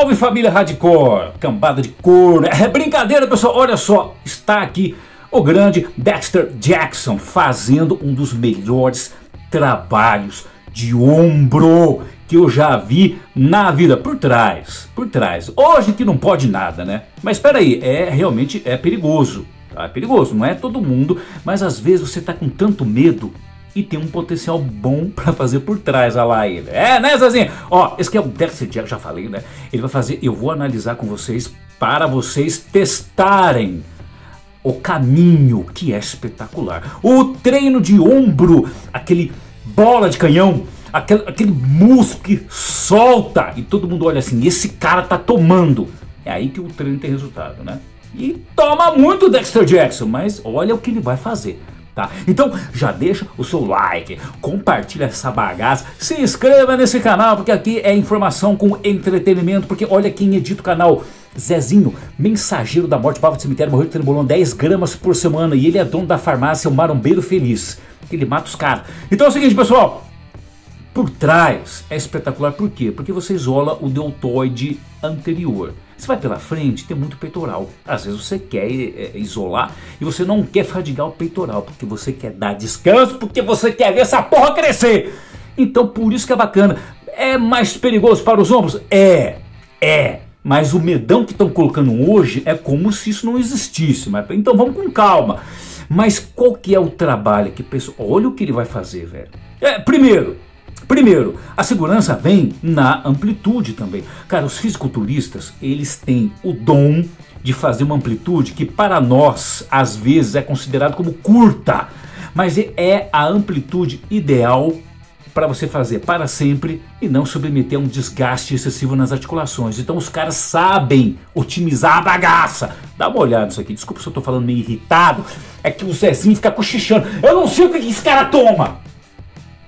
Salve família Hardcore, cambada de corno. Né? É brincadeira, pessoal. Olha só, está aqui o grande Dexter Jackson fazendo um dos melhores trabalhos de ombro que eu já vi na vida por trás, por trás. Hoje que não pode nada, né? Mas espera aí, é realmente é perigoso. Tá? É perigoso, não é todo mundo, mas às vezes você tá com tanto medo e tem um potencial bom para fazer por trás, a lá ele. É, né, Zezinho? Ó, esse aqui é o Dexter Jack, já falei, né? Ele vai fazer, eu vou analisar com vocês para vocês testarem o caminho, que é espetacular. O treino de ombro, aquele bola de canhão, aquele, aquele músculo que solta e todo mundo olha assim, esse cara tá tomando. É aí que o treino tem resultado, né? E toma muito Dexter Jackson, mas olha o que ele vai fazer tá? Então já deixa o seu like, compartilha essa bagaça, se inscreva nesse canal, porque aqui é informação com entretenimento, porque olha quem edita o canal. Zezinho, mensageiro da morte, Pava do cemitério, morreu de trembolão 10 gramas por semana e ele é dono da farmácia, o marombeiro feliz. ele mata os caras. Então é o seguinte, pessoal, por trás é espetacular, por quê? Porque você isola o deltoide anterior. Você vai pela frente, tem muito peitoral. Às vezes você quer eh, eh, isolar e você não quer fadigar o peitoral, porque você quer dar descanso, porque você quer ver essa porra crescer. Então por isso que é bacana. É mais perigoso para os ombros? É, é. Mas o medão que estão colocando hoje é como se isso não existisse. Mas, então vamos com calma. Mas qual que é o trabalho que pessoal. Olha o que ele vai fazer, velho. É, primeiro, Primeiro, a segurança vem na amplitude também. Cara, os fisiculturistas, eles têm o dom de fazer uma amplitude que para nós, às vezes, é considerado como curta, mas é, é a amplitude ideal para você fazer para sempre e não submeter a um desgaste excessivo nas articulações. Então os caras sabem otimizar a bagaça. Dá uma olhada nisso aqui. Desculpa se eu estou falando meio irritado. É que o Zezinho fica cochichando. Eu não sei o que esse cara toma.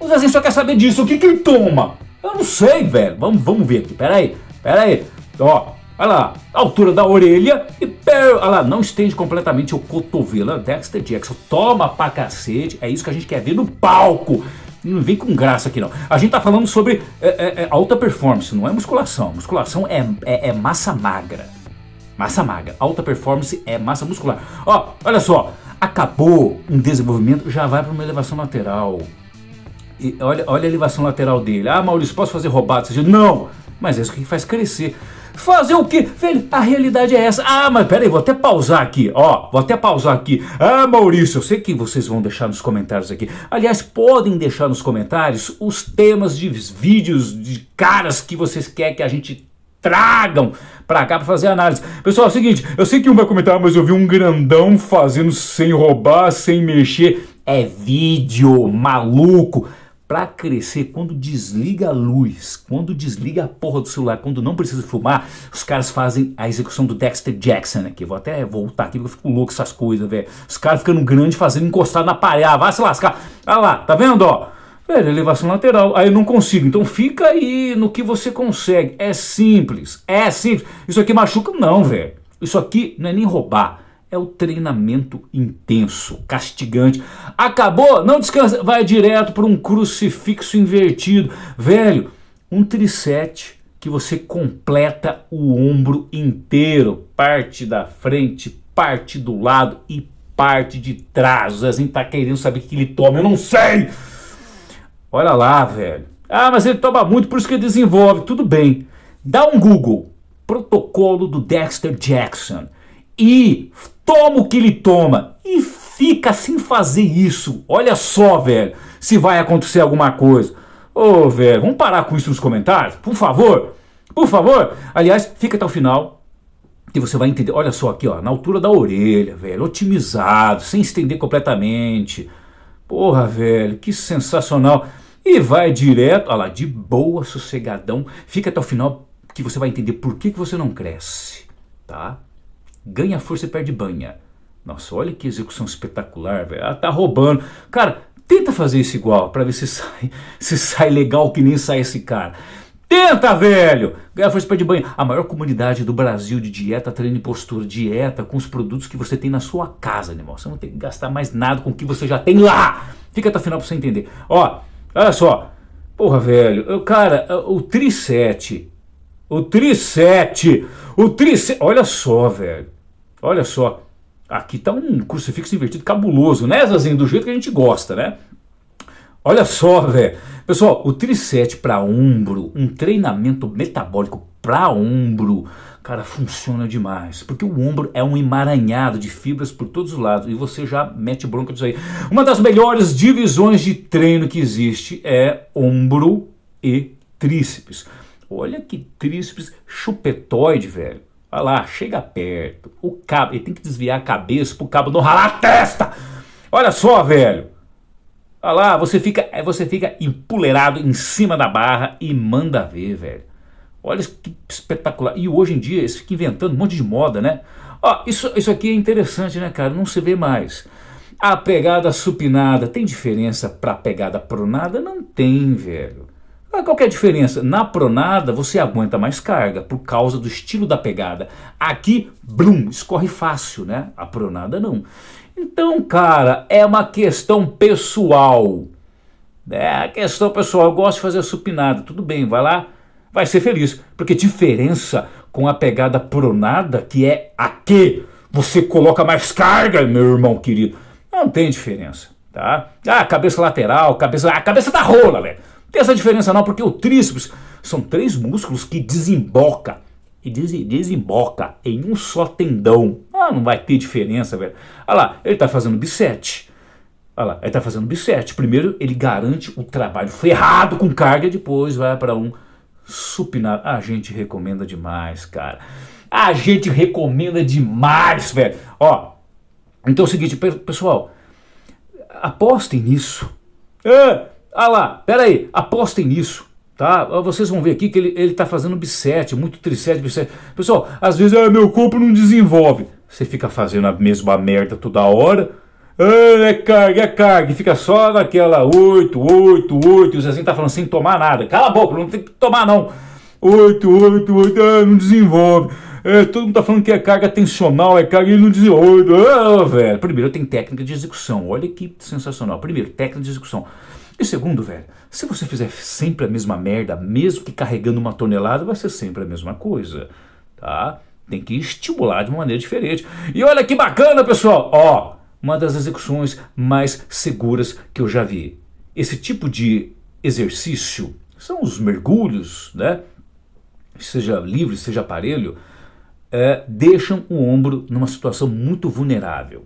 O Zezinho assim, só quer saber disso. O que, que ele toma? Eu não sei, velho. Vamos, vamos ver aqui. Pera aí, pera aí. Ó, olha lá. Altura da orelha e per... Olha lá, não estende completamente o cotovelo. Dexter Jackson toma pra cacete. É isso que a gente quer ver no palco. Não vem com graça aqui não. A gente tá falando sobre é, é, é alta performance, não é musculação. Musculação é, é, é, massa magra. Massa magra. Alta performance é massa muscular. Ó, olha só. Acabou um desenvolvimento, já vai para uma elevação lateral. E olha, olha a elevação lateral dele. Ah, Maurício, posso fazer roubado? Você diz, não! Mas é isso que faz crescer. Fazer o quê? Velho, a realidade é essa. Ah, mas peraí, vou até pausar aqui. Ó, vou até pausar aqui. Ah, Maurício, eu sei que vocês vão deixar nos comentários aqui. Aliás, podem deixar nos comentários os temas de vídeos de caras que vocês querem que a gente tragam pra cá pra fazer análise. Pessoal, é o seguinte, eu sei que um vai comentar, mas eu vi um grandão fazendo sem roubar, sem mexer. É vídeo, maluco para crescer, quando desliga a luz, quando desliga a porra do celular, quando não precisa filmar, os caras fazem a execução do Dexter Jackson aqui. Vou até voltar aqui porque eu fico louco com essas coisas, velho. Os caras ficando grande fazendo encostado na palha. Ah, vai se lascar. Olha ah lá, tá vendo, ó? Velho, elevação lateral. Aí eu não consigo. Então fica aí no que você consegue. É simples. É simples. Isso aqui machuca? Não, velho. Isso aqui não é nem roubar é o treinamento intenso, castigante. Acabou, não descansa, vai direto para um crucifixo invertido. Velho, um trisete que você completa o ombro inteiro, parte da frente, parte do lado e parte de trás. O Zezinho tá querendo saber o que ele toma, eu não sei. Olha lá, velho. Ah, mas ele toma muito, por isso que ele desenvolve. Tudo bem. Dá um Google. Protocolo do Dexter Jackson e toma o que ele toma e fica sem fazer isso. Olha só, velho, se vai acontecer alguma coisa. Ô, oh, velho, vamos parar com isso nos comentários, por favor. Por favor. Aliás, fica até o final que você vai entender. Olha só aqui, ó, na altura da orelha, velho, otimizado, sem estender completamente. Porra, velho, que sensacional. E vai direto, olha lá, de boa, sossegadão. Fica até o final que você vai entender por que, que você não cresce, tá? ganha força e perde banha. Nossa, olha que execução espetacular, velho. Ela ah, tá roubando. Cara, tenta fazer isso igual para ver se sai, se sai legal que nem sai esse cara. Tenta, velho! Ganha força e perde banha. A maior comunidade do Brasil de dieta, treino e postura. Dieta com os produtos que você tem na sua casa, animal. Você não tem que gastar mais nada com o que você já tem lá. Fica até o final pra você entender. Ó, olha só. Porra, velho. Eu, cara, o Tri 7 o Tri7. O Tri7. Olha só, velho. Olha só. Aqui tá um crucifixo invertido cabuloso, né, Zazinho? Do jeito que a gente gosta, né? Olha só, velho. Pessoal, o Tri7 para ombro, um treinamento metabólico para ombro, cara, funciona demais. Porque o ombro é um emaranhado de fibras por todos os lados e você já mete bronca disso aí. Uma das melhores divisões de treino que existe é ombro e tríceps. Olha que tríceps chupetoide, velho. Olha lá, chega perto. O cabo, ele tem que desviar a cabeça pro cabo não ralar a testa. Olha só, velho. Olha lá, você fica, você fica empoleirado em cima da barra e manda ver, velho. Olha que espetacular. E hoje em dia eles ficam inventando um monte de moda, né? Ó, isso, isso aqui é interessante, né, cara? Não se vê mais. A pegada supinada tem diferença para pegada pronada? Não tem, velho. Qual é a diferença? Na pronada você aguenta mais carga por causa do estilo da pegada. Aqui, blum, escorre fácil, né? A pronada não. Então, cara, é uma questão pessoal. É a questão pessoal. Eu gosto de fazer supinada. Tudo bem, vai lá, vai ser feliz. Porque diferença com a pegada pronada, que é a que você coloca mais carga, meu irmão querido. Não tem diferença, tá? Ah, cabeça lateral, cabeça. A cabeça da tá rola, velho. Tem essa diferença não, porque o tríceps são três músculos que desemboca e desemboca em um só tendão. Ah, não vai ter diferença, velho. Olha lá, ele está fazendo bisete. Olha lá, ele está fazendo bisete. Primeiro ele garante o trabalho ferrado com carga, depois vai para um supinado. A gente recomenda demais, cara. A gente recomenda demais, velho. Ó, então é o seguinte, pessoal, apostem nisso. É, ah lá, pera aí, apostem nisso. Tá? Vocês vão ver aqui que ele tá fazendo bissete, muito trissete, bissete. Pessoal, às vezes ah, meu corpo não desenvolve. Você fica fazendo a mesma merda toda hora. Ah, é carga, é carga. E fica só naquela 8, 8, 8. E o Zezinho tá falando sem tomar nada. Cala a boca, não tem que tomar não. 8, 8, 8, ah, não desenvolve. É, todo mundo tá falando que é carga tensional, é carga e não desenvolve. Ah, velho. Primeiro tem técnica de execução. Olha que sensacional. Primeiro, técnica de execução. E segundo, velho, se você fizer sempre a mesma merda, mesmo que carregando uma tonelada, vai ser sempre a mesma coisa, tá? Tem que estimular de uma maneira diferente. E olha que bacana, pessoal! Ó, uma das execuções mais seguras que eu já vi. Esse tipo de exercício são os mergulhos, né? Seja livre, seja aparelho, é, deixam o ombro numa situação muito vulnerável.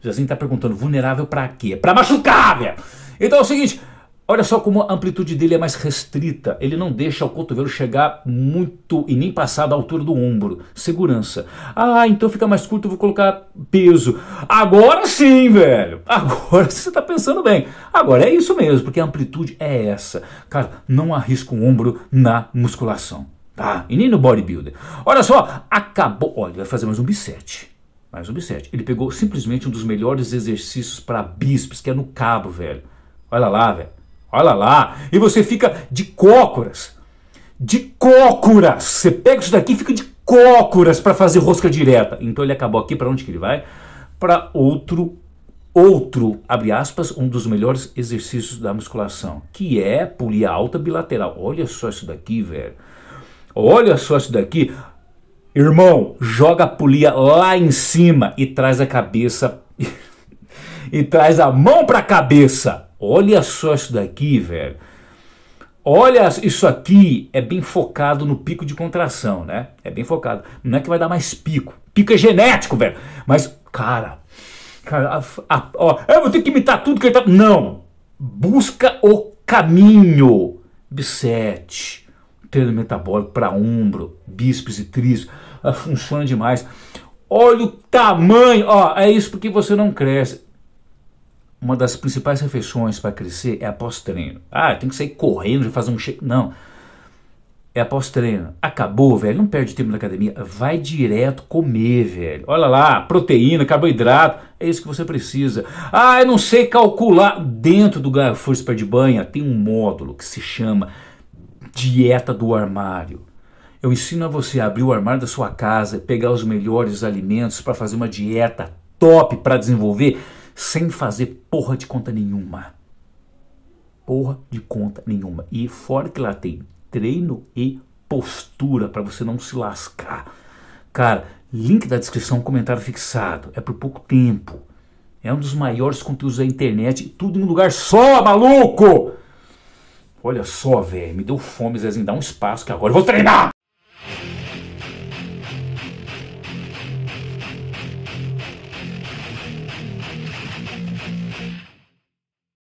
Jazinho Zezinho está perguntando, vulnerável para quê? Para machucar, velho! Então é o seguinte, Olha só como a amplitude dele é mais restrita, ele não deixa o cotovelo chegar muito e nem passar da altura do ombro. Segurança. Ah, então fica mais curto, eu vou colocar peso. Agora sim, velho! Agora você está pensando bem. Agora é isso mesmo, porque a amplitude é essa. Cara, não arrisca o ombro na musculação, tá? E nem no bodybuilder. Olha só, acabou. Olha, vai fazer mais um bicep. Mais um bicep. Ele pegou simplesmente um dos melhores exercícios para bíceps, que é no cabo, velho. Olha lá, velho. Olha lá. E você fica de cócoras. De cócoras. Você pega isso daqui e fica de cócoras para fazer rosca direta. Então ele acabou aqui para onde que ele vai? Para outro outro, abre aspas, um dos melhores exercícios da musculação, que é polia alta bilateral. Olha só isso daqui, velho. Olha só isso daqui. Irmão, joga a polia lá em cima e traz a cabeça e traz a mão para a cabeça. Olha só isso daqui, velho. Olha, isso aqui é bem focado no pico de contração, né? É bem focado. Não é que vai dar mais pico. Pico é genético, velho. Mas, cara, cara a, a, ó, eu vou ter que imitar tudo que ele tá. Não! Busca o caminho. B7, treino metabólico para ombro, bíceps e tríceps. Ah, funciona demais. Olha o tamanho, ó, é isso porque você não cresce uma das principais refeições para crescer é após treino. Ah, tem que sair correndo e fazer um shake. Não. É após treino. Acabou, velho. Não perde tempo na academia. Vai direto comer, velho. Olha lá, proteína, carboidrato. É isso que você precisa. Ah, eu não sei calcular. Dentro do Força Pé de Banha tem um módulo que se chama Dieta do Armário. Eu ensino a você a abrir o armário da sua casa, pegar os melhores alimentos para fazer uma dieta top para desenvolver sem fazer porra de conta nenhuma. Porra de conta nenhuma. E fora que lá tem treino e postura para você não se lascar. Cara, link da descrição, comentário fixado. É por pouco tempo. É um dos maiores conteúdos da internet. Tudo em um lugar só, maluco! Olha só, velho. Me deu fome, Zezinho. Dá um espaço que agora eu vou treinar!